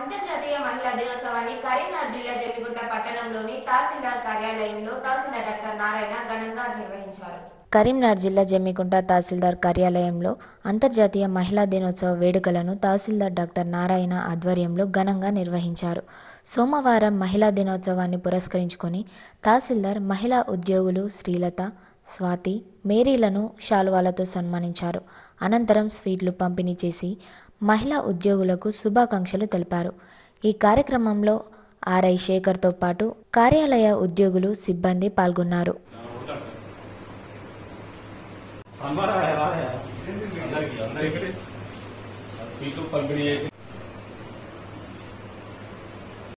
అంతర్జాతీయ మహిళా దినోత్సవాన్ని కరీంనగర్ జిల్లా జమ్మిగుంట పట్టణంలోని తహసీల్దార్ కార్యాలయంలో తహసీల్దార్ డాక్టర్ నారాయణ ఘనంగా నిర్వహించారు కరీంనగర్ జిల్లా జమ్మిగుంట తహసీల్దార్ కార్యాలయంలో అంతర్జాతీయ మహిళా దినోత్సవ వేడుకలను తహసీల్దార్ డాక్టర్ నారాయణ ఆధ్వర్యంలో ఘనంగా నిర్వహించారు సోమవారం మహిళా దినోత్సవాన్ని పురస్కరించుకొని తహసీల్దార్ మహిళా ఉద్యోగులు శ్రీలత స్వాతి మేరీలను శాలువాలతో సన్మానించారు అనంతరం స్వీట్లు పంపిణీ చేసి మహిళా ఉద్యోగులకు శుభాకాంక్షలు తెలిపారు ఈ కార్యక్రమంలో ఆర్ఐ శేఖర్తో పాటు కార్యాలయ ఉద్యోగులు సిబ్బంది పాల్గొన్నారు పంపిణీ